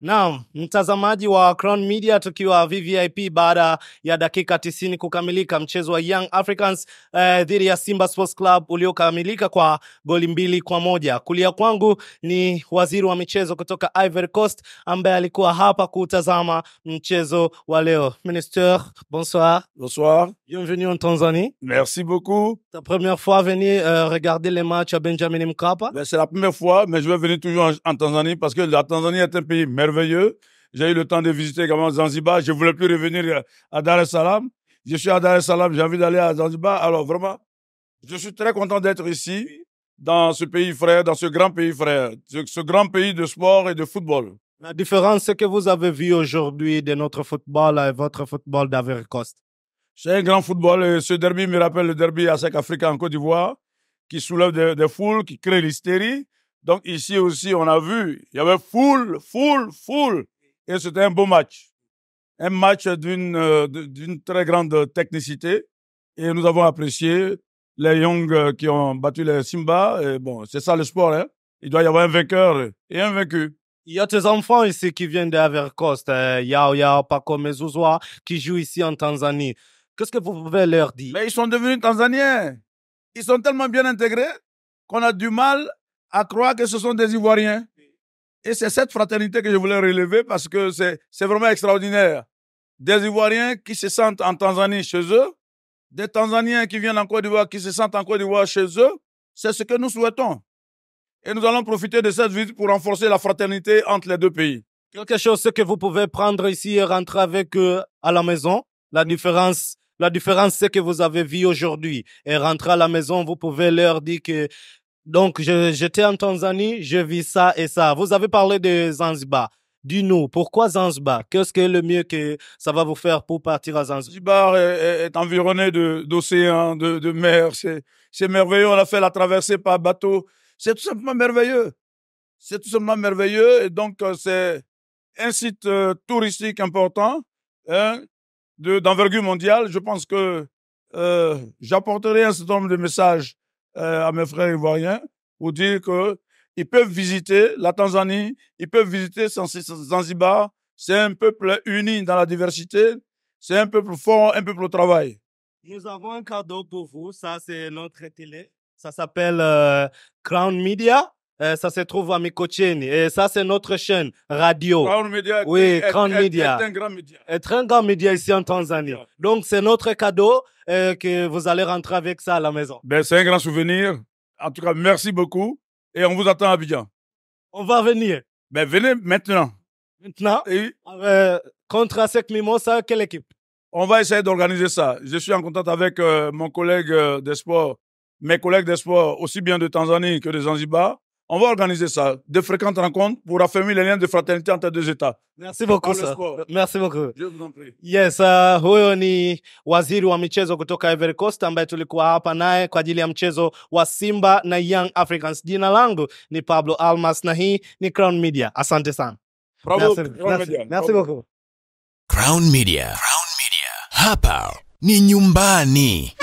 Naam, mtazamaji wa Crown Media tukiwa VVIP baada ya dakika tisini kukamilika mchezo wa Young Africans eh, dhidi ya Simba Sports Club uliokamilika kwa goli mbili kwa moja. Kulia kwangu ni waziri wa michezo kutoka Ivory Coast ambaye alikuwa hapa kutazama mchezo wa leo. Minister, bonsoir. Bonsoir. Bienvenue en Tanzanie. Merci beaucoup. Ta première fois venir euh, regarder les matchs à Benjamin Mkapa? Ben, c'est la première fois mais je vais venir toujours en, en Tanzanie parce que la Tanzanie est un pays J'ai eu le temps de visiter également Zanzibar. Je voulais plus revenir euh, à Dar es Salaam. Je suis à Dar es Salaam. J'ai envie d'aller à Zanzibar. Alors vraiment, je suis très content d'être ici, dans ce pays frère, dans ce grand pays frère, ce, grand pays de sport et de football. La différence c'est que vous avez vu aujourd'hui de notre football et votre football d'Avercoste C'est un grand football. Et ce derby me rappelle le derby à Africa en Côte d'Ivoire, qui soulève des, des foules, qui crée l'hystérie. Donc ici aussi, on a vu, il y avait foule, foule, foule. Et c'était un beau match. Un match d'une, euh, d'une très grande technicité. Et nous avons apprécié les Young euh, qui ont battu les Simba. Et bon, c'est ça le sport. Hein. Il doit y avoir un vainqueur et un vaincu. Il y a tes enfants ici qui viennent d'Avercost, euh, hein. Yao Yao, Paco Mezuzwa, qui jouent ici en Tanzanie. Qu'est-ce que vous pouvez leur dire Mais ils sont devenus Tanzaniens. Ils sont tellement bien intégrés qu'on a du mal à croire que ce sont des Ivoiriens. Et c'est cette fraternité que je voulais relever parce que c'est vraiment extraordinaire. Des Ivoiriens qui se sentent en Tanzanie chez eux, des Tanzaniens qui viennent en Côte d'Ivoire, qui se sentent en Côte d'Ivoire chez eux, c'est ce que nous souhaitons. Et nous allons profiter de cette visite pour renforcer la fraternité entre les deux pays. Quelque chose que vous pouvez prendre ici et rentrer avec eux à la maison. La différence, la différence, c'est que vous avez vu aujourd'hui. Et rentrer à la maison, vous pouvez leur dire que donc, j'étais en Tanzanie, je vis ça et ça. Vous avez parlé de Zanzibar. Dis-nous, pourquoi Zanzibar Qu'est-ce que le mieux que ça va vous faire pour partir à Zanzibar Zanzibar est, environné d'océans, de, de, mers. C'est merveilleux. On a fait la traversée par bateau. C'est tout simplement merveilleux. C'est tout simplement merveilleux. Et donc, euh, c'est un site euh, touristique important hein, d'envergure mondiale. Je pense que euh, j'apporterai un certain nombre de messages euh, à mes frères ivoiriens pour dire que ils peuvent visiter la Tanzanie, ils peuvent visiter Zanzibar. C'est un peuple uni dans la diversité. C'est un peuple fort, un peuple au travail. Nous avons un cadeau pour vous. Ça, c'est notre télé. Ça s'appelle euh, Crown Media. Euh, ça se trouve à Mikocheni. Et ça, c'est notre chaîne radio. Oui, un grand média. être un grand média ici en Tanzanie. Donc, c'est notre cadeau euh, que vous allez rentrer avec ça à la maison. Ben, c'est un grand souvenir. En tout cas, merci beaucoup. Et on vous attend à Abidjan. On va venir. Ben, venez maintenant. Maintenant Et... Ah, euh, Contre ça Mimosa, quelle équipe On va essayer d'organiser ça. Je suis en contact avec euh, mon collègue des mes collègues des aussi bien de Tanzanie que de Zanzibar On va organiser ça, de fréquentes rencontres pour affirmer les liens de fraternité entre deux États. Merci beaucoup Ça. Merci beaucoup. Je vous en prie. Yes, uh, huyo ni waziri wa michezo kutoka Ivory Coast ambaye tulikuwa hapa naye kwa ajili ya mchezo wa Simba na Young Africans. Jina langu ni Pablo Almas na hii ni Crown Media. Asante sana. Bravo. Merci, Crown merci, Media. merci beaucoup. Crown Media. Crown Media. Hapa ni nyumbani.